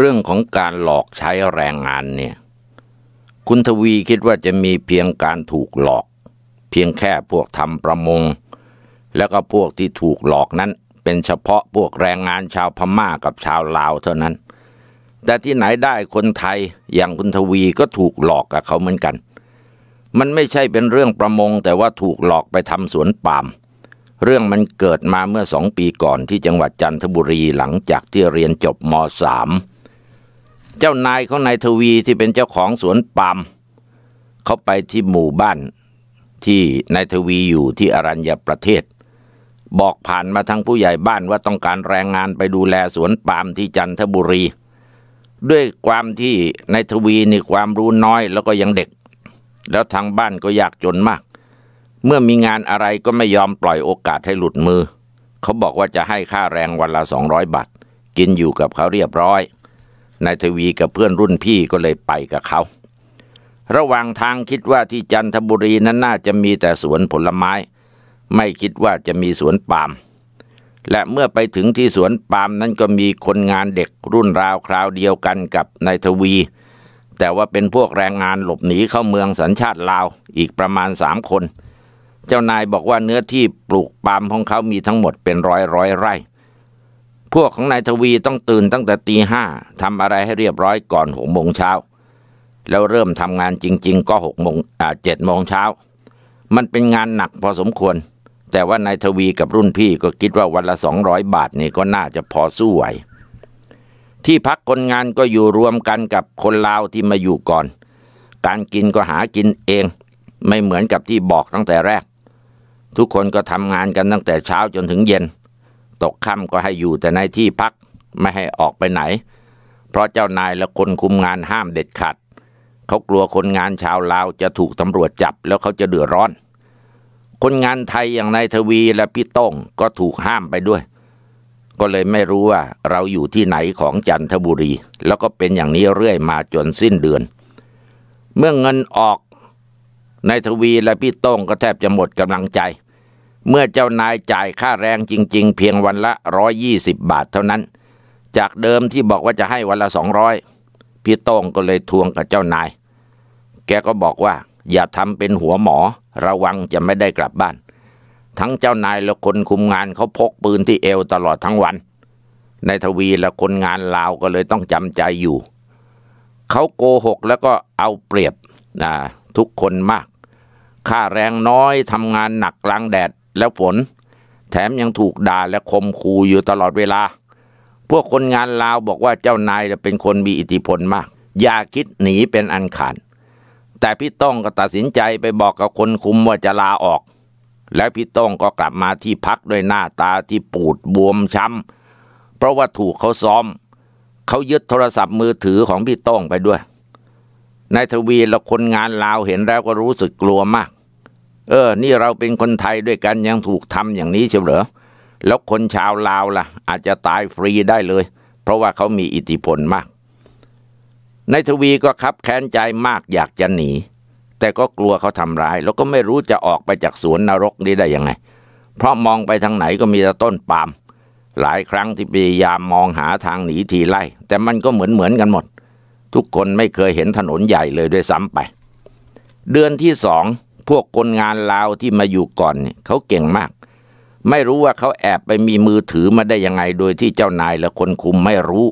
เรื่องของการหลอกใช้แรงงานเนี่ย คุณทวีคิดว่าจะมีเพียงการถูกหลอก เพียงแค่พวกทำประมง แล้วก็พวกที่ถูกหลอกนั้นเป็นเฉพาะพวกแรงงานชาวพม่ากับชาวลาวเท่านั้น แต่ที่ไหนได้คนไทยอย่างคุณทวีก็ถูกหลอกกับเขาเหมือนกัน มันไม่ใช่เป็นเรื่องประมงแต่ว่าถูกหลอกไปทำสวนปาล์มเรื่องมันเกิดมาเมื่อสองปีก่อนที่จังหวัดจันทบุรีหลังจากที่เรียนจบม .3 เจ้านายของนายทวีที่เป็นเจ้าของสวนปามเขาไปที่หมู่บ้านที่นายทวีอยู่ที่อรัญญประเทศ บอกผ่านมาทั้งผู้ใหญ่บ้านว่าต้องการแรงงานไปดูแลสวนปามที่จันทบุรี ด้วยความที่นายทวีนี่ความรู้น้อยแล้วก็ยังเด็ก แล้วทางบ้านก็ยากจนมาก เมื่อมีงานอะไรก็ไม่ยอมปล่อยโอกาสให้หลุดมือ เขาบอกว่าจะให้ค่าแรงวันละสองร้อยบาทกินอยู่กับเขาเรียบร้อยนายทวีกับเพื่อนรุ่นพี่ก็เลยไปกับเขา ระหว่างทางคิดว่าที่จันทบุรีนั้นน่าจะมีแต่สวนผลไม้ ไม่คิดว่าจะมีสวนปาล์มและเมื่อไปถึงที่สวนปาล์มนั้นก็มีคนงานเด็กรุ่นราวคราวเดียวกันกับนายทวี แต่ว่าเป็นพวกแรงงานหลบหนีเข้าเมืองสัญชาติลาวอีกประมาณสามคน เจ้านายบอกว่าเนื้อที่ปลูกปาล์มของเขามีทั้งหมดเป็นร้อยร้อยไร่พวกของนายทวีต้องตื่นตั้งแต่ตีห้าทำอะไรให้เรียบร้อยก่อนหกโมงเช้าแล้วเริ่มทำงานจริง ๆ ก็หกโมงอ่าเจ็ดโมงเช้ามันเป็นงานหนักพอสมควร แต่ว่านายทวีกับรุ่นพี่ก็คิดว่าวันละสองร้อยบาทนี่ก็น่าจะพอสู้ไหวที่พักคนงานก็อยู่รวมกันกับคนลาวที่มาอยู่ก่อน การกินก็หากินเอง ไม่เหมือนกับที่บอกตั้งแต่แรก ทุกคนก็ทำงานกันตั้งแต่เช้าจนถึงเย็นตกค่ำก็ให้อยู่แต่ในที่พักไม่ให้ออกไปไหน เพราะเจ้านายและคนคุมงานห้ามเด็ดขาดเขากลัวคนงานชาวลาวจะถูกตำรวจจับแล้วเขาจะเดือดร้อน คนงานไทยอย่างนายทวีและพี่ต้งก็ถูกห้ามไปด้วย ก็เลยไม่รู้ว่าเราอยู่ที่ไหนของจันทบุรี แล้วก็เป็นอย่างนี้เรื่อยมาจนสิ้นเดือน เมื่อเงินออกนายทวีและพี่ต้งก็แทบจะหมดกำลังใจเมื่อเจ้านายจ่ายค่าแรงจริง ๆ เพียงวันละร้อยยี่สิบบาทเท่านั้น จากเดิมที่บอกว่าจะให้วันละสองร้อยพี่โต้งก็เลยทวงกับเจ้านาย แกก็บอกว่า อย่าทำเป็นหัวหมอระวังจะไม่ได้กลับบ้าน ทั้งเจ้านายและคนคุมงานเขาพกปืนที่เอวตลอดทั้งวันนายทวีและคนงานลาวก็เลยต้องจำใจอยู่เขาโกหกแล้วก็เอาเปรียบนะทุกคนมาก ค่าแรงน้อยทำงานหนักกลางแดดแล้วผลแถมยังถูกด่า และคมคูอยู่ตลอดเวลา พวกคนงานลาวบอกว่าเจ้านายจะเป็นคนมีอิทธิพลมาก อย่าคิดหนีเป็นอันขาด แต่พี่ต้องก็ตัดสินใจไปบอกกับคนคุมว่าจะลาออก แล้วพี่ต้องก็กลับมาที่พักด้วยหน้าตาที่ปูดบวมช้ำเพราะว่าถูกเขาซ้อม เขายึดโทรศัพท์มือถือของพี่ต้องไปด้วย นายทวีและคนงานลาวเห็นแล้วก็รู้สึกกลัวมากเออ นี่เราเป็นคนไทยด้วยกันยังถูกทำอย่างนี้เียเหรอ แล้วคนชาวลาวล่ะ อาจจะตายฟรีได้เลย เพราะว่าเขามีอิทธิพลมากนายทวีก็คับแค้นใจมากอยากจะหนี แต่ก็กลัวเขาทำร้าย แล้วก็ไม่รู้จะออกไปจากสวนนรกนี้ได้ยังไง เพราะมองไปทางไหนก็มีแต่ต้นปาล์ม หลายครั้งที่พยายามมองหาทางหนีทีไล่แต่มันก็เหมือนเหมือนกันหมด ทุกคนไม่เคยเห็นถนนใหญ่เลยด้วยซ้ำไป เดือนที่สองพวกคนงานลาวที่มาอยู่ก่อนเนี่ยเขาเก่งมาก ไม่รู้ว่าเขาแอบไปมีมือถือมาได้ยังไงโดยที่เจ้านายและคนคุมไม่รู้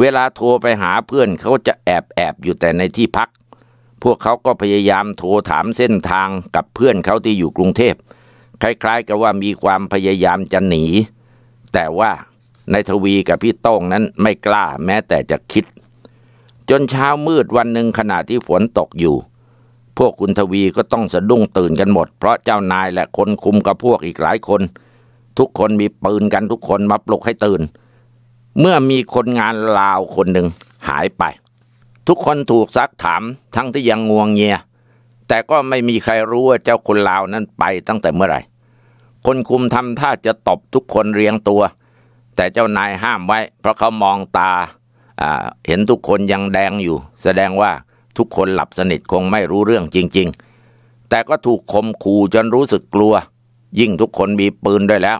เวลาโทรไปหาเพื่อนเขาจะแอบแอบอยู่แต่ในที่พัก พวกเขาก็พยายามโทรถามเส้นทางกับเพื่อนเขาที่อยู่กรุงเทพคล้าย ๆ กับว่ามีความพยายามจะหนี แต่ว่านายทวีกับพี่โต้งนั้นไม่กล้าแม้แต่จะคิด จนเช้ามืดวันหนึ่งขณะที่ฝนตกอยู่พวกคุณทวีก็ต้องสะดุ้งตื่นกันหมด เพราะเจ้านายและคนคุมกับพวกอีกหลายคน ทุกคนมีปืนกันทุกคนมาปลุกให้ตื่น เมื่อมีคนงานลาวคนหนึ่งหายไป ทุกคนถูกซักถาม ทั้งที่ยังงวงเงีย แต่ก็ไม่มีใครรู้ว่าเจ้าคนลาวนั้นไปตั้งแต่เมื่อไหร่ คนคุมทำท่าจะตบทุกคนเรียงตัว แต่เจ้านายห้ามไว้ เพราะเขามองตาเห็นทุกคนยังแดงอยู่ แสดงว่าทุกคนหลับสนิทคงไม่รู้เรื่องจริงๆ แต่ก็ถูกคมขู่จนรู้สึกกลัว ยิ่งทุกคนมีปืนด้วยแล้ว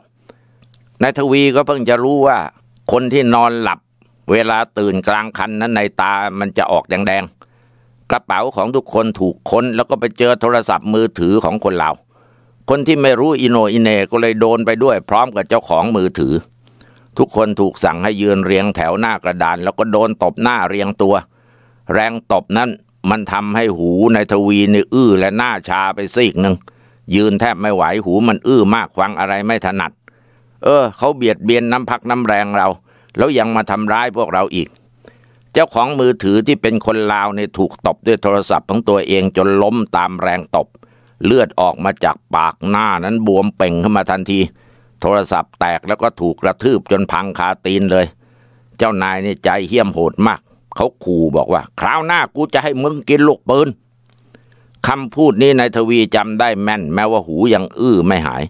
นายทวีก็เพิ่งจะรู้ว่า คนที่นอนหลับเวลาตื่นกลางคันนั้นในตามันจะออกแดงๆ กระเป๋าของทุกคนถูกค้นแล้วก็ไปเจอโทรศัพท์มือถือของคนเราคนที่ไม่รู้อิโนอิเนก็เลยโดนไปด้วยพร้อมกับเจ้าของมือถือ ทุกคนถูกสั่งให้ยืนเรียงแถวหน้ากระดานแล้วก็โดนตบหน้าเรียงตัวแรงตบนั้นมันทำให้หูในทวีนี่อื้อและหน้าชาไปซีกหนึ่งยืนแทบไม่ไหวหูมันอื้อมากฟังอะไรไม่ถนัดเออเขาเบียดเบียนน้ำพักน้ำแรงเรา แล้วยังมาทำร้ายพวกเราอีก เจ้าของมือถือที่เป็นคนลาวเนี่ยถูกตบด้วยโทรศัพท์ของตัวเองจนล้มตามแรงตบ เลือดออกมาจากปากหน้านั้นบวมเป่งขึ้นมาทันที โทรศัพท์แตกแล้วก็ถูกกระทืบจนพังคาตีนเลย เจ้านายนี่ใจเหี้ยมโหดมากเขาขู่บอกว่า คราวหน้ากูจะให้มึงกินลูกปืนคำพูดนี้นายทวีจำได้แม่น แม้ว่าหูยังอื้อไม่หาย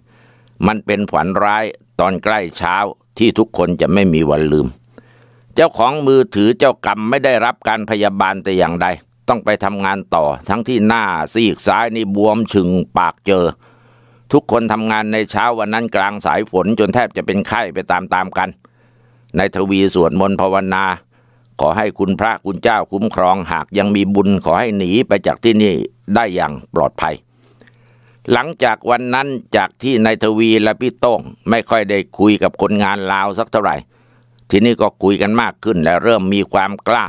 มันเป็นผันร้ายตอนใกล้เช้าที่ทุกคนจะไม่มีวันลืม เจ้าของมือถือเจ้ากรรมไม่ได้รับการพยาบาลแต่อย่างใดต้องไปทำงานต่อ ทั้งที่หน้าซีกซ้ายนี่บวมชึงปากเจอ ทุกคนทำงานในเช้าวันนั้นกลางสายฝนจนแทบจะเป็นไข้ไปตามๆกันนายทวีสวดมนต์ภาวนาขอให้คุณพระคุณเจ้าคุ้มครองหากยังมีบุญขอให้หนีไปจากที่นี่ได้อย่างปลอดภัย หลังจากวันนั้นจากที่นายทวีและพี่โต้งไม่ค่อยได้คุยกับคนงานลาวสักเท่าไหร่ ที่นี่ก็คุยกันมากขึ้นและเริ่มมีความกล้า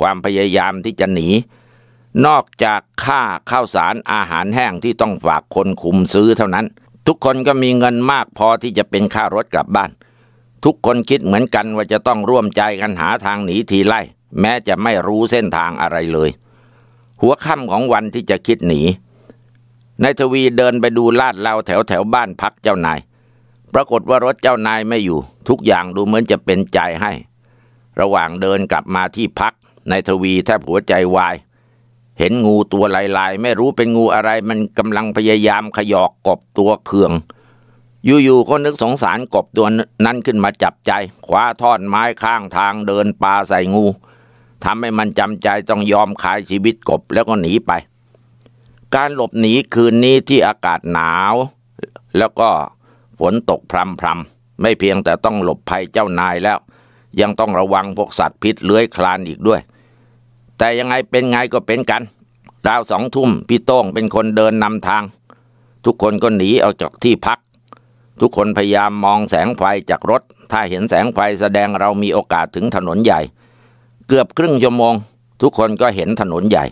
ความพยายามที่จะหนี นอกจากค่าข้าวสารอาหารแห้งที่ต้องฝากคนคุมซื้อเท่านั้น ทุกคนก็มีเงินมากพอที่จะเป็นค่ารถกลับบ้านทุกคนคิดเหมือนกันว่าจะต้องร่วมใจกันหาทางหนีทีไล่ แม้จะไม่รู้เส้นทางอะไรเลย หัวค่ำของวันที่จะคิดหนีนายทวีเดินไปดูลาดเลาแถวแถวบ้านพักเจ้านาย ปรากฏว่ารถเจ้านายไม่อยู่ ทุกอย่างดูเหมือนจะเป็นใจให้ ระหว่างเดินกลับมาที่พักนายทวีแทบหัวใจวาย เห็นงูตัวลายๆ ไม่รู้เป็นงูอะไรมันกำลังพยายามขยอกกบตัวเคืองอยู่ๆก็นึกสงสารกบตัวนั้นขึ้นมาจับใจคว้าท่อนไม้ข้างทางเดินปลาใส่งูทำให้มันจำใจต้องยอมขายชีวิตกบแล้วก็หนีไป การหลบหนีคืนนี้ที่อากาศหนาวแล้วก็ฝนตกพรำพรำไม่เพียงแต่ต้องหลบภัยเจ้านายแล้ว ยังต้องระวังพวกสัตว์พิษเลื้อยคลานอีกด้วย แต่ยังไงเป็นไงก็เป็นกัน ราวสองทุ่มพี่โต้งเป็นคนเดินนำทาง ทุกคนก็หนีออกจากที่พักทุกคนพยายามมองแสงไฟจากรถ ถ้าเห็นแสงไฟแสดงเรามีโอกาสถึงถนนใหญ่ เกือบครึ่งชั่วโมง ทุกคนก็เห็นถนนใหญ่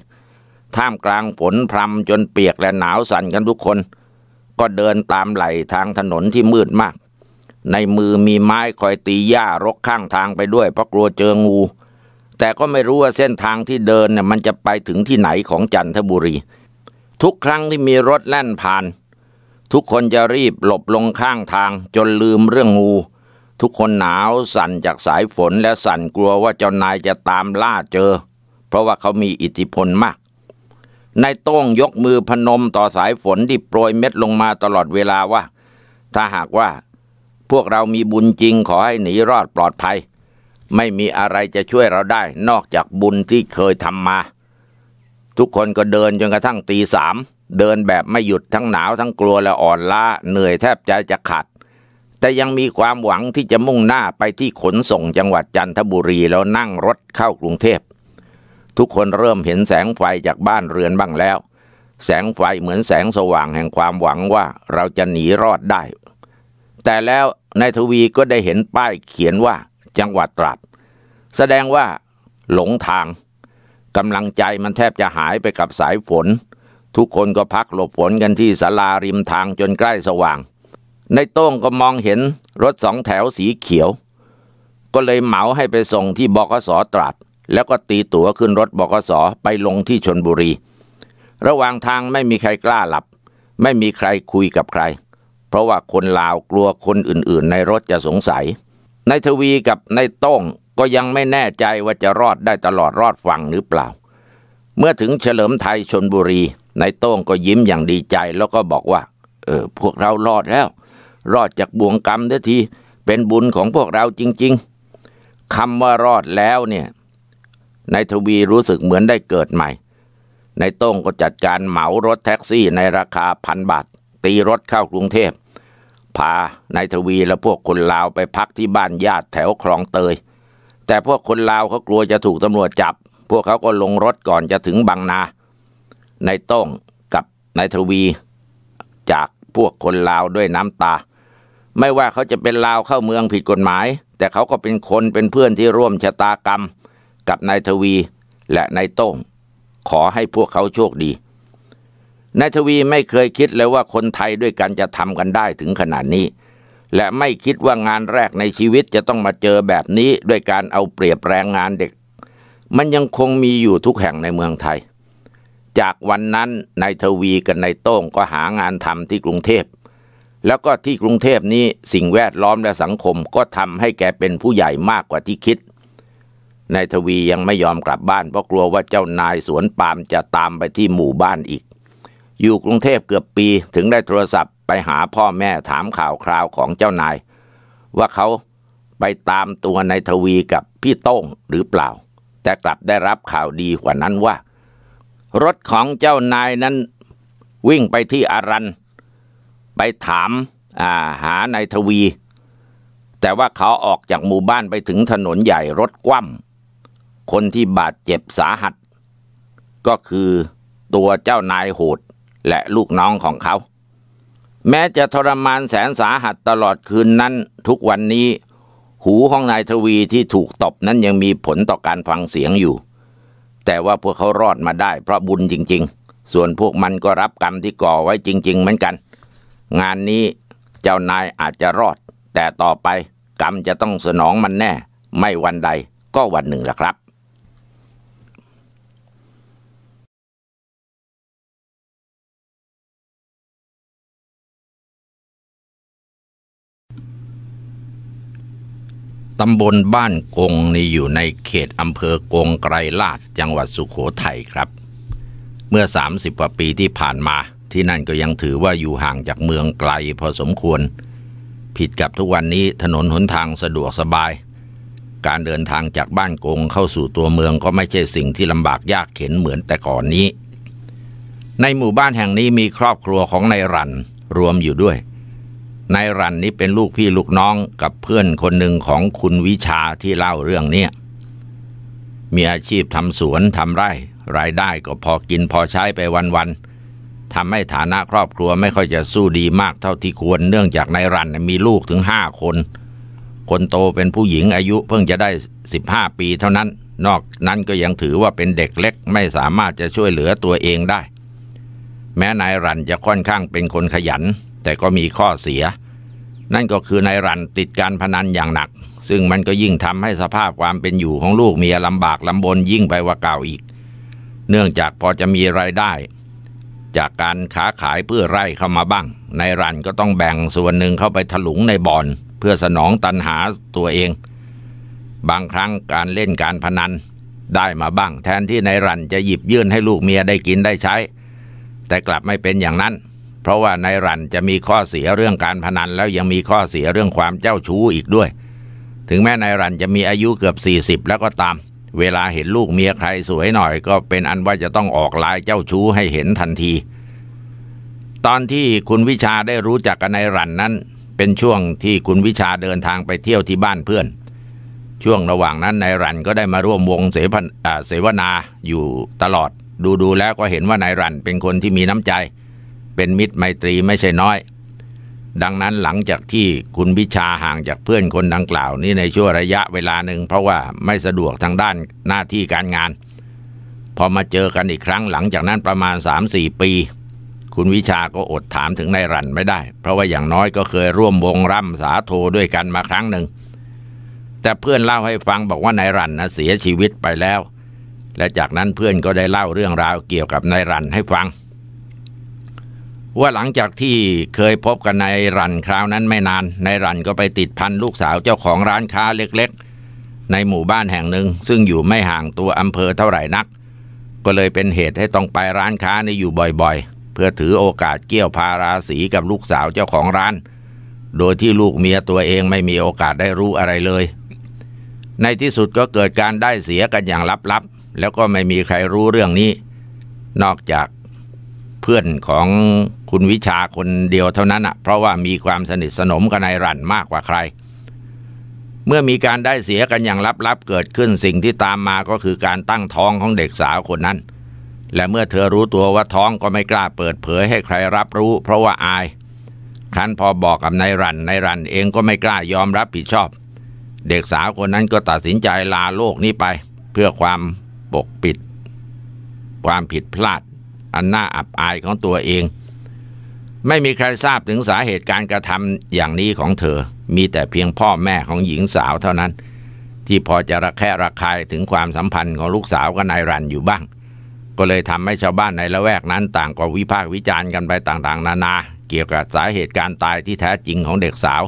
ท่ามกลางฝนพรำจนเปียกและหนาวสั่นกันทุกคน ก็เดินตามไหลทางถนนที่มืดมาก ในมือมีไม้คอยตีหญ้ารกข้างทางไปด้วยเพราะกลัวเจองู แต่ก็ไม่รู้ว่าเส้นทางที่เดินเนี่ยมันจะไปถึงที่ไหนของจันทบุรี ทุกครั้งที่มีรถแล่นผ่านทุกคนจะรีบหลบลงข้างทางจนลืมเรื่องงูทุกคนหนาวสั่นจากสายฝนและสั่นกลัวว่าเจ้านายจะตามล่าเจอ เพราะว่าเขามีอิทธิพลมากนายโต้งยกมือพนมต่อสายฝนที่โปรยเม็ดลงมาตลอดเวลาว่า ถ้าหากว่า พวกเรามีบุญจริงขอให้หนีรอดปลอดภัย ไม่มีอะไรจะช่วยเราได้นอกจากบุญที่เคยทำมา ทุกคนก็เดินจนกระทั่งตีสามเดินแบบไม่หยุดทั้งหนาวทั้งกลัวและอ่อนล้าเหนื่อยแทบใจจะขาดแต่ยังมีความหวังที่จะมุ่งหน้าไปที่ขนส่งจังหวัดจันทบุรีแล้วนั่งรถเข้ากรุงเทพทุกคนเริ่มเห็นแสงไฟจากบ้านเรือนบ้างแล้ว แสงไฟเหมือนแสงสว่างแห่งความหวังว่าเราจะหนีรอดได้ แต่แล้วนายทวีก็ได้เห็นป้ายเขียนว่าจังหวัดตรัดแสดงว่าหลงทางกำลังใจมันแทบจะหายไปกับสายฝนทุกคนก็พักหลบฝนกันที่ศาลาริมทางจนใกล้สว่าง ในโต้งก็มองเห็นรถสองแถวสีเขียว ก็เลยเหมาให้ไปส่งที่บกสตรัดแล้วก็ตีตั๋วขึ้นรถบกสไปลงที่ชนบุรี ระหว่างทางไม่มีใครกล้าหลับ ไม่มีใครคุยกับใคร เพราะว่าคนลาวกลัวคนอื่นๆ ในรถจะสงสัย นายทวีกับนายต้งก็ยังไม่แน่ใจว่าจะรอดได้ตลอดรอดฝั่งหรือเปล่า เมื่อถึงเฉลิมไทยชนบุรีนายโต้งก็ยิ้มอย่างดีใจแล้วก็บอกว่า เออพวกเรารอดแล้ว รอดจากบ่วงกรรมเด้ทีเป็นบุญของพวกเราจริง ๆคำว่ารอดแล้วเนี่ยนายทวีรู้สึกเหมือนได้เกิดใหม่นายโต้งก็จัดการเหมารถแท็กซี่ในราคาพันบาทตีรถเข้ากรุงเทพ พานายทวีและพวกคนลาวไปพักที่บ้านญาติแถวคลองเตย แต่พวกคนลาวเขากลัวจะถูกตำรวจจับ พวกเขาก็ลงรถก่อนจะถึงบางนานายต้องกับนายทวี จากพวกคนลาวด้วยน้ำตา ไม่ว่าเขาจะเป็นลาวเข้าเมืองผิดกฎหมาย แต่เขาก็เป็นคนเป็นเพื่อนที่ร่วมชะตากรรม กับนายทวีและนายต้องขอให้พวกเขาโชคดีนายทวีไม่เคยคิดเลยว่าคนไทยด้วยกันจะทำกันได้ถึงขนาดนี้ และไม่คิดว่างานแรกในชีวิตจะต้องมาเจอแบบนี้ด้วยการเอาเปรียบแรงงานเด็ก มันยังคงมีอยู่ทุกแห่งในเมืองไทยจากวันนั้นนายทวีกับนายโต้งก็หางานทำที่กรุงเทพแล้วก็ที่กรุงเทพนี้สิ่งแวดล้อมและสังคมก็ทำให้แกเป็นผู้ใหญ่มากกว่าที่คิดนายทวียังไม่ยอมกลับบ้านเพราะกลัวว่าเจ้านายสวนปามจะตามไปที่หมู่บ้านอีก อยู่กรุงเทพเกือบปีถึงได้โทรศัพท์ไปหาพ่อแม่ถามข่าวคราวของเจ้านาย ว่าเขาไปตามตัวนายทวีกับพี่โต้งหรือเปล่า แต่กลับได้รับข่าวดีกว่านั้นว่ารถของเจ้านายนั้น วิ่งไปที่อารันไปถามอาหานายทวี แต่ว่าเขาออกจากหมู่บ้านไปถึงถนนใหญ่รถกว่ำคนที่บาดเจ็บสาหัส ก็คือตัวเจ้านายโหดและลูกน้องของเขา แม้จะทรมานแสนสาหัสตลอดคืนนั้นทุกวันนี้ หูของนายทวีที่ถูกตบนั้นยังมีผลต่อการฟังเสียงอยู่แต่ว่าพวกเขารอดมาได้เพราะบุญจริงๆ ส่วนพวกมันก็รับกรรมที่ก่อไว้จริงๆเหมือนกัน งานนี้เจ้านายอาจจะรอด แต่ต่อไปกรรมจะต้องสนองมันแน่ ไม่วันใดก็วันหนึ่งละครับตำบลบ้านกงนี่อยู่ในเขตอำเภอกงไกรลาดจังหวัดสุขโขทัยครับ เมื่อ 30กว่าปีที่ผ่านมาที่นั่นก็ยังถือว่าอยู่ห่างจากเมืองไกลพอสมควร ผิดกับทุกวันนี้ถนนหนทางสะดวกสบาย การเดินทางจากบ้านกงเข้าสู่ตัวเมืองก็ไม่ใช่สิ่งที่ลำบากยากเข็นเหมือนแต่ก่อนนี้ ในหมู่บ้านแห่งนี้มีครอบครัวของนายรันรวมอยู่ด้วยนายรันนี่เป็นลูกพี่ลูกน้องกับเพื่อนคนหนึ่งของคุณวิชาที่เล่าเรื่องเนี้มีอาชีพทำสวนทำไร่ รายได้ก็พอกินพอใช้ไปวันๆ ทำให้ฐานะครอบครัวไม่ค่อยจะสู้ดีมากเท่าที่ควรเนื่องจากนายรันมีลูกถึงห้าคน คนโตเป็นผู้หญิงอายุเพิ่งจะได้สิบห้าปีเท่านั้น นอกนั้นก็ยังถือว่าเป็นเด็กเล็กไม่สามารถจะช่วยเหลือตัวเองได้ แม้นายรันจะค่อนข้างเป็นคนขยันแต่ก็มีข้อเสียนั่นก็คือนายรันติดการพนันอย่างหนัก ซึ่งมันก็ยิ่งทำให้สภาพความเป็นอยู่ของลูกเมียลำบากลำบนยิ่งไปกว่าเก่าอีก เนื่องจากพอจะมีรายได้ จากการค้าขายเพื่อไร่เข้ามาบ้างนายรันก็ต้องแบ่งส่วนหนึ่งเข้าไปถลุงในบ่อน เพื่อสนองตันหาตัวเอง บางครั้งการเล่นการพนันได้มาบ้าง แทนที่นายรันจะหยิบยื่นให้ลูกเมียได้กินได้ใช้ แต่กลับไม่เป็นอย่างนั้นเพราะว่าในรันจะมีข้อเสียเรื่องการพนัน แล้วยังมีข้อเสียเรื่องความเจ้าชู้อีกด้วย ถึงแม้ในรันจะมีอายุเกือบ 40 แล้วก็ตาม เวลาเห็นลูกเมียใครสวยหน่อย ก็เป็นอันว่าจะต้องออกลายเจ้าชู้ให้เห็นทันที ตอนที่คุณวิชาได้รู้จักกับในรันนั้น เป็นช่วงที่คุณวิชาเดินทางไปเที่ยวที่บ้านเพื่อน ช่วงระหว่างนั้นนายรันก็ได้มาร่วมวงเสเสวนาอยู่ตลอด ดูดูแล้วก็เห็นว่านายรันเป็นคนที่มีน้ำใจเป็นมิตรไมตรีไม่ใช่น้อย ดังนั้นหลังจากที่คุณวิชาห่างจากเพื่อนคนดังกล่าว นี้ในช่วงระยะเวลาหนึ่ง เพราะว่าไม่สะดวกทางด้านหน้าที่การงาน พอมาเจอกันอีกครั้งหลังจากนั้นประมาณ3-4ปี คุณวิชาก็อดถามถึงนายรันไม่ได้ เพราะว่าอย่างน้อยก็เคยร่วมวงร่ำสาโทด้วยกันมาครั้งหนึ่ง แต่เพื่อนเล่าให้ฟังบอกว่านายรันนะเสียชีวิตไปแล้ว และจากนั้นเพื่อนก็ได้เล่าเรื่องราวเกี่ยวกับนายรันให้ฟังว่าหลังจากที่เคยพบกันในรันคราวนั้นไม่นาน ในรันก็ไปติดพันลูกสาวเจ้าของร้านค้าเล็กๆ ในหมู่บ้านแห่งหนึ่ง ซึ่งอยู่ไม่ห่างตัวอำเภอเท่าไหร่นัก ก็เลยเป็นเหตุให้ต้องไปร้านค้านี้อยู่บ่อยๆ เพื่อถือโอกาสเกี่ยวพาราสีกับลูกสาวเจ้าของร้านโดยที่ลูกเมียตัวเองไม่มีโอกาสได้รู้อะไรเลย ในที่สุดก็เกิดการได้เสียกันอย่างลับๆ แล้วก็ไม่มีใครรู้เรื่องนี้ นอกจากพื่อนของคุณวิชาคนเดียวเท่านั้นอ่ะ เพราะว่ามีความสนิทสนมกับนายรันมากกว่าใคร เมื่อมีการได้เสียกันอย่างลับๆเกิดขึ้นสิ่งที่ตามมาก็คือการตั้งท้องของเด็กสาวคนนั้น และเมื่อเธอรู้ตัวว่าท้องก็ไม่กล้าเปิดเผยให้ใครรับรู้เพราะว่าอายครั้นพอบอกกับนายรันนายรันเองก็ไม่กล้ายอมรับผิดชอบ เด็กสาวคนนั้นก็ตัดสินใจลาโลกนี้ไป เพื่อความปกปิด ความผิดพลาดอันน่าอับอายของตัวเอง ไม่มีใครทราบถึงสาเหตุการกระทำอย่างนี้ของเธอ มีแต่เพียงพ่อแม่ของหญิงสาวเท่านั้น ที่พอจะระแคะระคายถึงความสัมพันธ์ของลูกสาวกับนายรันอยู่บ้าง ก็เลยทำให้ชาวบ้านในละแวกนั้นต่างก็วิพากษ์วิจารณ์กันไปต่างๆ นานา เกี่ยวกับสาเหตุการตายที่แท้จริงของเด็กสาว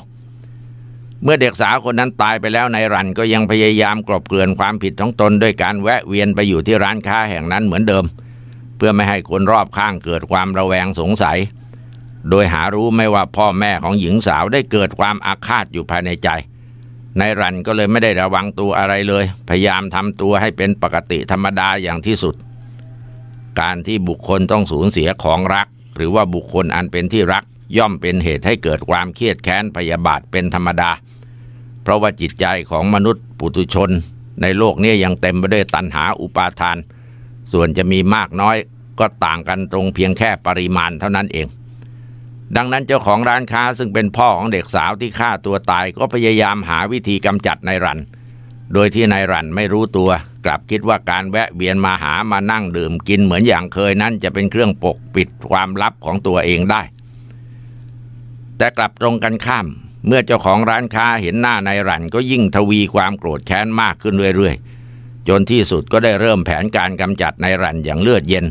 เมื่อเด็กสาวคนนั้นตายไปแล้วนายรันก็ยังพยายามกลบเกลื่อนความผิดของตนด้วยการแวะเวียนไปอยู่ที่ร้านค้าแห่งนั้นเหมือนเดิมเพื่อไม่ให้คนรอบข้างเกิดความระแวงสงสัย โดยหารู้ไม่ว่าพ่อแม่ของหญิงสาวได้เกิดความอาฆาตอยู่ภายในใจ นายรันก็เลยไม่ได้ระวังตัวอะไรเลย พยายามทำตัวให้เป็นปกติธรรมดาอย่างที่สุด การที่บุคคลต้องสูญเสียของรัก หรือว่าบุคคลอันเป็นที่รัก ย่อมเป็นเหตุให้เกิดความเครียดแค้นพยาบาทเป็นธรรมดา เพราะว่าจิตใจของมนุษย์ปุตุชน ในโลกนี้ยังเต็มไปด้วยตัณหาอุปาทานเส่วนจะมีมากน้อยก็ต่างกันตรงเพียงแค่ปริมาณเท่านั้นเอง ดังนั้นเจ้าของร้านค้าซึ่งเป็นพ่อของเด็กสาวที่ฆ่าตัวตายก็พยายามหาวิธีกำจัดนายรัน โดยที่นายรันไม่รู้ตัว กลับคิดว่าการแวะเวียนมาหามานั่งดื่มกินเหมือนอย่างเคยนั้นจะเป็นเครื่องปกปิดความลับของตัวเองได้ แต่กลับตรงกันข้าม เมื่อเจ้าของร้านค้าเห็นหน้านายรันก็ยิ่งทวีความโกรธแค้นมากขึ้นเรื่อยๆจนที่สุดก็ได้เริ่มแผนการกำจัดนายรันอย่างเลือดเย็น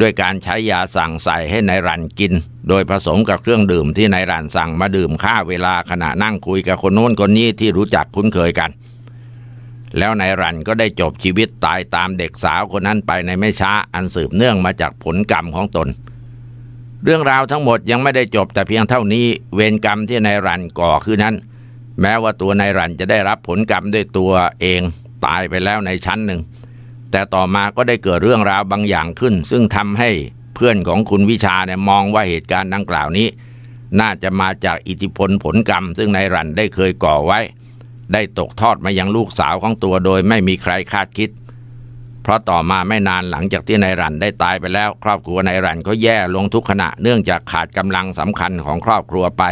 ด้วยการใช้ยาสั่งใส่ให้ในรันกิน โดยผสมกับเครื่องดื่มที่นายรันสั่งมาดื่มฆ่าเวลาขณะนั่งคุยกับคนโน้นคนนี้ที่รู้จักคุ้นเคยกัน แล้วนายรันก็ได้จบชีวิตตายตามเด็กสาวคนนั้นไปในไม่ช้าอันสืบเนื่องมาจากผลกรรมของตน เรื่องราวทั้งหมดยังไม่ได้จบแต่เพียงเท่านี้ เวรกรรมที่นายรันก่อขึ้นนั้น แม้ว่าตัวนายรันจะได้รับผลกรรมด้วยตัวเองตายไปแล้วในชั้นหนึ่ง แต่ต่อมาก็ได้เกิดเรื่องราวบางอย่างขึ้น ซึ่งทำให้เพื่อนของคุณวิชาเนี่ยมองว่าเหตุการณ์ดังกล่าวนี้ น่าจะมาจากอิทธิพลผลกรรม ซึ่งนายรันได้เคยก่อไว้ ได้ตกทอดมา ยังลูกสาวของตัวโดยไม่มีใครคาดคิด เพราะต่อมาไม่นานหลังจากที่นายรันได้ตายไปแล้ว ครอบครัวนายรันก็แย่ลงทุกขณะเนื่องจากขาดกำลังสำคัญของครอบครัวไป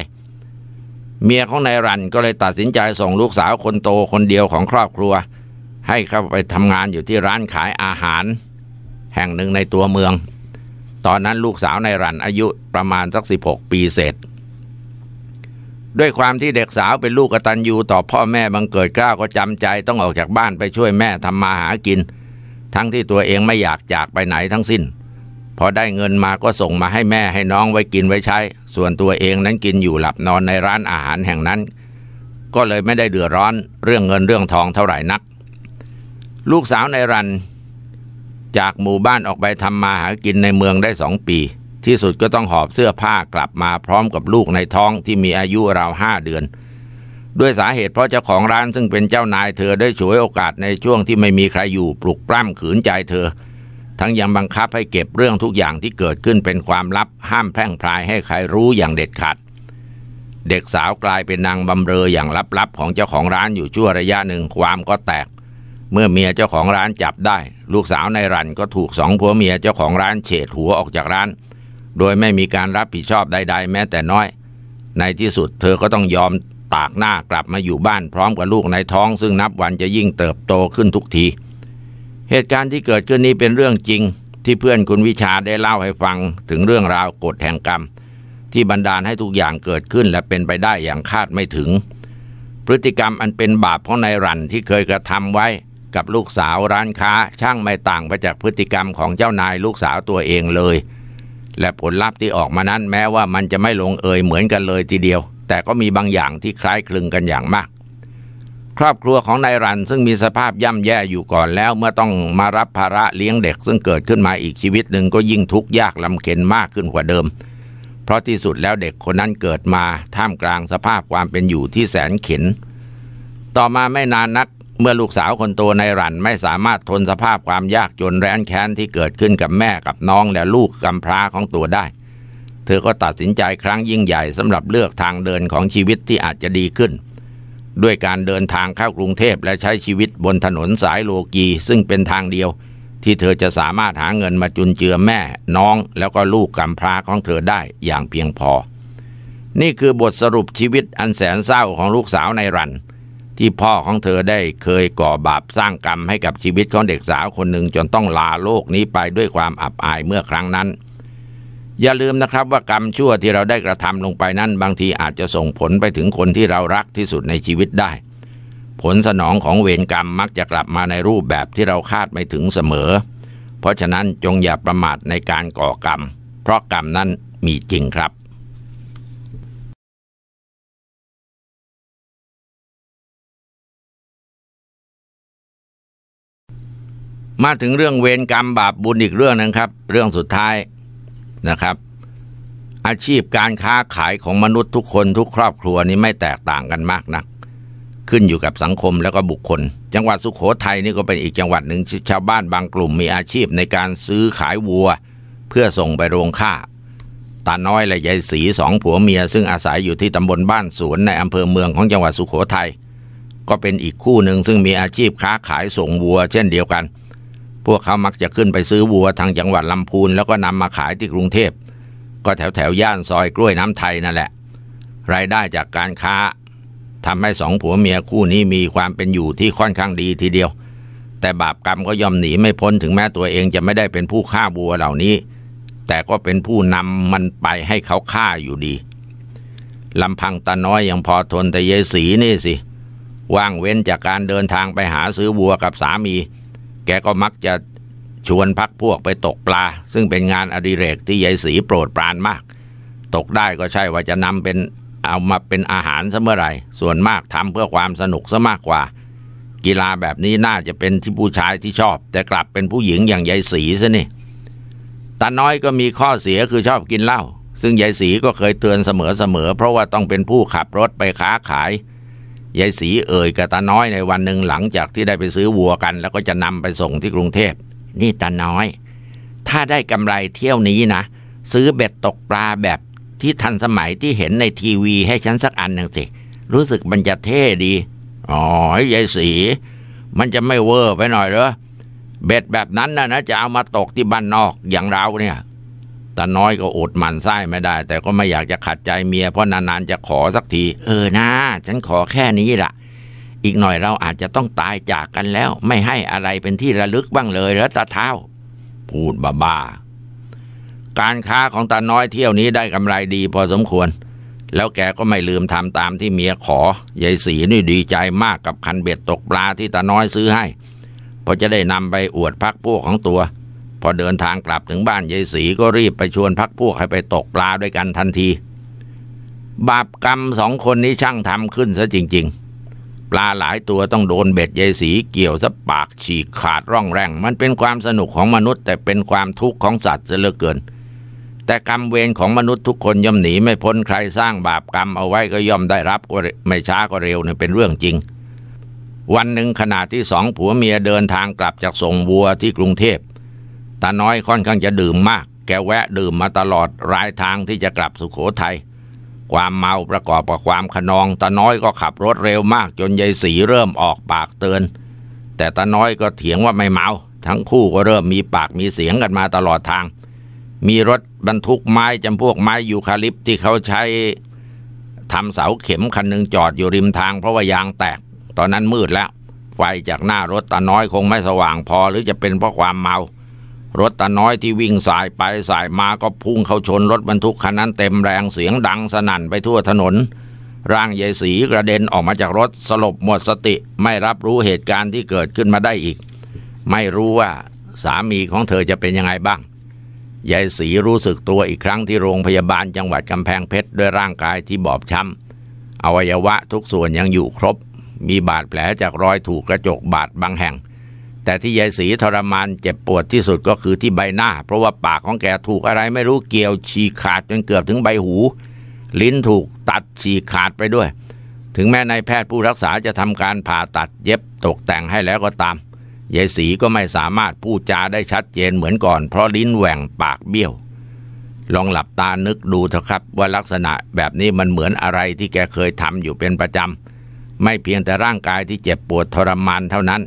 เมียของนายรันก็เลยตัดสินใจส่งลูกสาวคนโตคนเดียวของครอบครัวให้เข้าไปทำงานอยู่ที่ร้านขายอาหารแห่งหนึ่งในตัวเมือง ตอนนั้นลูกสาวในรันอายุประมาณสัก 16 ปีเศษ ด้วยความที่เด็กสาวเป็นลูกกตัญญูต่อพ่อแม่บังเกิดกล้าก็จำใจต้องออกจากบ้านไปช่วยแม่ทำมาหากิน ทั้งที่ตัวเองไม่อยากจากไปไหนทั้งสิ้น พอได้เงินมาก็ส่งมาให้แม่ให้น้องไว้กินไว้ใช้ ส่วนตัวเองนั้นกินอยู่หลับนอนในร้านอาหารแห่งนั้น ก็เลยไม่ได้เดือดร้อนเรื่องเงินเรื่องทองเท่าไหร่นักลูกสาวในรัน จากหมู่บ้านออกไปทำมาหากินในเมืองได้สองปี ที่สุดก็ต้องหอบเสื้อผ้ากลับมาพร้อมกับลูกในท้องที่มีอายุราวห้าเดือน ด้วยสาเหตุเพราะเจ้าของร้านซึ่งเป็นเจ้านายเธอได้ฉวยโอกาสในช่วงที่ไม่มีใครอยู่ปลุกปล้ำขืนใจเธอ ทั้งยังบังคับให้เก็บเรื่องทุกอย่างที่เกิดขึ้นเป็นความลับห้ามแพร่งพรายให้ใครรู้อย่างเด็ดขาดเด็กสาวกลายเป็นนางบำเรออย่างลับๆของเจ้าของร้านอยู่ชั่วระยะหนึ่งความก็แตกเมื่อเมียเจ้าของร้านจับได้ ลูกสาวในรันก็ถูกสองผัวเมียเจ้าของร้านเฉดหัวออกจากร้าน โดยไม่มีการรับผิดชอบใด ๆ แม้แต่น้อย ในที่สุดเธอก็ต้องยอมตากหน้ากลับมาอยู่บ้านพร้อมกับลูกในท้องซึ่งนับวันจะยิ่งเติบโตขึ้นทุกที เหตุการณ์ที่เกิดขึ้นนี้เป็นเรื่องจริง ที่เพื่อนคุณวิชาได้เล่าให้ฟังถึงเรื่องราวกฎแห่งกรรม ที่บันดาลให้ทุกอย่างเกิดขึ้นและเป็นไปได้อย่างคาดไม่ถึง พฤติกรรมอันเป็นบาปของนายรันที่เคยกระทำไว้กับลูกสาวร้านค้าช่างไม่ต่างไปจากพฤติกรรมของเจ้านายลูกสาวตัวเองเลย และผลลัพธ์ที่ออกมานั้นแม้ว่ามันจะไม่ลงเอยเหมือนกันเลย ทีเดียว แต่ก็มีบางอย่างที่คล้ายคลึงกันอย่างมาก ครอบครัวของนายรันซึ่งมีสภาพย่ำแย่อยู่ก่อนแล้ว เมื่อต้องมารับภาระเลี้ยงเด็ก ซึ่งเกิดขึ้นมาอีกชีวิตหนึ่งก็ยิ่งทุกข์ยากลำเค็นมากขึ้นกว่าเดิม เพราะที่สุดแล้วเด็กคนนั้นเกิดมาท่ามกลางสภาพความเป็นอยู่ที่แสนเข็นต่อมาไม่นานนักเมื่อลูกสาวคนโตในรัน ไม่สามารถทนสภาพความยากจนแร้นแค้นที่เกิดขึ้นกับแม่กับน้องและลูกกำพร้าของตัวได้ เธอก็ตัดสินใจครั้งยิ่งใหญ่ สำหรับเลือกทางเดินของชีวิตที่อาจจะดีขึ้น ด้วยการเดินทางเข้ากรุงเทพและใช้ชีวิตบนถนนสายโลกีซึ่งเป็นทางเดียว ที่เธอจะสามารถหาเงินมาจุนเจือแม่ น้องแล้วก็ลูกกำพร้าของเธอได้อย่างเพียงพอ นี่คือบทสรุปชีวิตอันแสนเศร้าของลูกสาวในรันที่พ่อของเธอได้เคยก่อบาปสร้างกรรมให้กับชีวิตของเด็กสาวคนหนึ่งจนต้องลาโลกนี้ไปด้วยความอับอายเมื่อครั้งนั้น อย่าลืมนะครับว่ากรรมชั่วที่เราได้กระทำลงไปนั้น บางทีอาจจะส่งผลไปถึงคนที่เรารักที่สุดในชีวิตได้ ผลสนองของเวรกรรมมักจะกลับมาในรูปแบบที่เราคาดไม่ถึงเสมอ เพราะฉะนั้นจงอย่าประมาทในการก่อกรรมเพราะกรรมนั้นมีจริงครับมาถึงเรื่องเวรกรรมบาปบุญอีกเรื่องนึงครับ เรื่องสุดท้ายนะครับ อาชีพการค้าขายของมนุษย์ทุกคนทุกครอบครัวนี้ไม่แตกต่างกันมากนัก ขึ้นอยู่กับสังคมแล้วก็บุคคล จังหวัดสุขโขทัยนี่ก็เป็นอีกจังหวัดหนึ่ง ชาวบ้านบางกลุ่มมีอาชีพในการซื้อขายวัว เพื่อส่งไปโรงฆ่าตาน้อยและยายศรีสองผัวเมียซึ่งอาศัยอยู่ที่ตำบลบ้านสวนในอำเภอเมืองของจังหวัดสุขโขทัยก็เป็นอีกคู่หนึ่งซึ่งมีอาชีพค้าขายส่งวัว เช่นเดียวกันพวกเขามักจะขึ้นไปซื้อวัวทางจังหวัดลำพูนแล้วก็นำมาขายที่กรุงเทพ ก็แถวแถวย่านซอยกล้วยน้ำไทยนั่นแหละรายได้จากการค้าทำให้สองผัวเมียคู่นี้มีความเป็นอยู่ที่ค่อนข้างดีทีเดียว แต่บาปกรรมก็ยอมหนีไม่พ้นถึงแม้ตัวเองจะไม่ได้เป็นผู้ฆ่าวัวเหล่านี้ แต่ก็เป็นผู้นำมันไปให้เขาฆ่าอยู่ดีลำพังตาน้อยยังพอทนแต่เยสีนี่สิว่างเว้นจากการเดินทางไปหาซื้อวัวกับสามีแกก็มักจะชวนพักพวกไปตกปลา ซึ่งเป็นงานอดิเรกที่ยายสีโปรดปรานมาก ตกได้ก็ใช่ว่าจะนำเป็นเอามาเป็นอาหารซะเมื่อไหร่ ส่วนมากทำเพื่อความสนุกซะมากกว่า กีฬาแบบนี้น่าจะเป็นที่ผู้ชายที่ชอบ แต่กลับเป็นผู้หญิงอย่างยายสีซะนี่ตาน้อยก็มีข้อเสียคือชอบกินเหล้าซึ่งยายสีก็เคยเตือนเสมอๆเพราะว่าต้องเป็นผู้ขับรถไปค้าขายยายสีเอ่ยกับตาน้อยในวันหนึ่งหลังจากที่ได้ไปซื้อวัวกัน แล้วก็จะนำไปส่งที่กรุงเทพนี่ตาน้อย ถ้าได้กำไรเที่ยวนี้นะซื้อเบ็ดตกปลาแบบที่ทันสมัยที่เห็นในทีวีให้ฉันสักอันหนึ่งสิรู้สึกมันจะเท่ดีอ๋อยายสี มันจะไม่เวอร์ไปหน่อยเหรอ เบ็ดแบบนั้นนะนะจะเอามาตกที่บ้านนอกอย่างเราเนี่ยตาน้อยก็อดมันไส้ไม่ได้ แต่ก็ไม่อยากจะขัดใจเมีย เพราะนานๆจะขอสักที เออนะฉันขอแค่นี้ละ่ะ อีกหน่อยเราอาจจะต้องตายจากกันแล้ว ไม่ให้อะไรเป็นที่ระลึกบ้างเลยแล้วตาเท้า พูดบ้าๆการค้าของตาน้อยเที่ยวนี้ได้กำไรดีพอสมควร แล้วแกก็ไม่ลืมทำตามที่เมียขอยายสีนี่ดีใจมากกับคันเบ็ดตกปลาที่ตาน้อยซื้อให้ เพราะจะได้นำไปอวดพักพวกของตัวพอเดินทางกลับถึงบ้านยายศรีก็รีบไปชวนพักพวกให้ไปตกปลาด้วยกันทันที บาปกรรมสองคนนี้ช่างทำขึ้นซะจริงๆ ปลาหลายตัวต้องโดนเบ็ดยายศรีเกี่ยวซะปากฉีกขาดร่องแรงมันเป็นความสนุกของมนุษย์แต่เป็นความทุกข์ของสัตว์เสียเหลือเกิน แต่กรรมเวรของมนุษย์ทุกคนย่อมหนีไม่พ้นใครสร้างบาปกรรมเอาไว้ก็ย่อมได้รับไม่ช้าก็เร็วเนี่ยเป็นเรื่องจริง วันหนึ่งขณะที่สองผัวเมียเดินทางกลับจากส่งวัวที่กรุงเทพตาน้อยค่อนข้างจะดื่มมาก แกแวะดื่มมาตลอดรายทางที่จะกลับสุขโขทยัย ความเมาประกอบกับความขนองตาน้อยก็ขับรถเร็วมากจนยายสีเริ่มออกปากเตือน แต่ตาน้อยก็เถียงว่าไม่เมา ทั้งคู่ก็เริ่มมีปากมีเสียงกันมาตลอดทาง มีรถบรรทุกไม้จำพวกไม้ยูคาลิปที่เขาใช้ทำเสาเข็มคันหนึ่งจอดอยู่ริมทางเพราะว่ายางแตก ตอนนั้นมืดแล้ว ไฟจากหน้ารถตาน้อยคงไม่สว่างพอหรือจะเป็นเพราะความเมารถตาน้อยที่วิ่งสายไปสายมาก็พุ่งเข้าชนรถบรรทุกคันนั้นเต็มแรงเสียงดังสนั่นไปทั่วถนน ร่างยายสีกระเด็นออกมาจากรถสลบหมดสติไม่รับรู้เหตุการณ์ที่เกิดขึ้นมาได้อีก ไม่รู้ว่าสามีของเธอจะเป็นยังไงบ้างยายสีรู้สึกตัวอีกครั้งที่โรงพยาบาลจังหวัดกำแพงเพชรด้วยร่างกายที่บอบช้ำอวัยวะทุกส่วนยังอยู่ครบ มีบาดแผลจากรอยถูกกระจกบาดบางแห่งแต่ที่ยายสีทรมานเจ็บปวดที่สุดก็คือที่ใบหน้า เพราะว่าปากของแกถูกอะไรไม่รู้เกี่ยวฉีกขาดจนเกือบถึงใบหู ลิ้นถูกตัดฉีกขาดไปด้วย ถึงแม้นายแพทย์ผู้รักษาจะทำการผ่าตัดเย็บตกแต่งให้แล้วก็ตาม ยายสีก็ไม่สามารถพูดจาได้ชัดเจนเหมือนก่อนเพราะลิ้นแหว่งปากเบี้ยว ลองหลับตานึกดูเถอะครับว่าลักษณะแบบนี้มันเหมือนอะไรที่แกเคยทำอยู่เป็นประจำไม่เพียงแต่ร่างกายที่เจ็บปวดทรมานเท่านั้น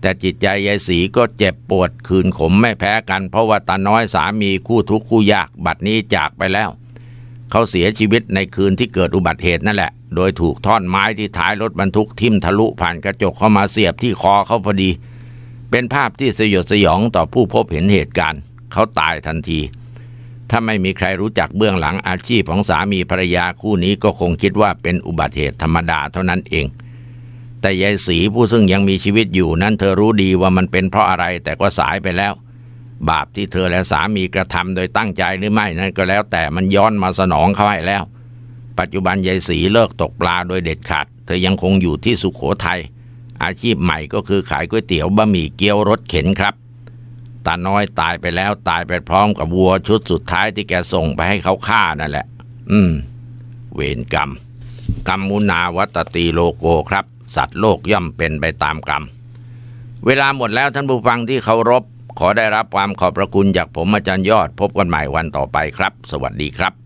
แต่จิตใจยายสีก็เจ็บปวด คืนขมไม่แพ้กันเพราะว่าตาน้อยสามีคู่ทุกคู่ยากบัดนี้จากไปแล้ว เขาเสียชีวิตในคืนที่เกิดอุบัติเหตุนั่นแหละ โดยถูกท่อนไม้ที่ท้ายรถบรรทุกทิ่มทะลุผ่านกระจกเข้ามาเสียบที่คอเขาพอดี เป็นภาพที่สยดสยองต่อผู้พบเห็นเหตุการณ์เขาตายทันที ถ้าไม่มีใครรู้จักเบื้องหลังอาชีพของสามีภรรยาคู่นี้ก็คงคิดว่าเป็นอุบัติเหตุธรรมดาเท่านั้นเองแต่ยายสีผู้ซึ่งยังมีชีวิตอยู่นั้น เธอรู้ดีว่ามันเป็นเพราะอะไรแต่ก็สายไปแล้ว บาปที่เธอและสามีกระทำโดยตั้งใจหรือไม่นั้นก็แล้วแต่มันย้อนมาสนองเขาให้แล้ว ปัจจุบันยายสีเลิกตกปลาโดยเด็ดขาด เธอยังคงอยู่ที่สุขโขทยัย อาชีพใหม่ก็คือขายก๋วยเตี๋ยวบะหมี่เกี๊ยวรถเข็นครับตาน้อยตายไปแล้วตายไปพร้อมกับวัวชุดสุดท้ายที่แกส่งไปให้เขาฆ่านั่นแหละ อืม เวรกรรม กรรมมุนาวัตตีโลโกครับสัตว์โลกย่อมเป็นไปตามกรรม เวลาหมดแล้วท่านผู้ฟังที่เคารพ ขอได้รับความขอบพระคุณจากผมอาจารย์ยอด พบกันใหม่วันต่อไปครับ สวัสดีครับ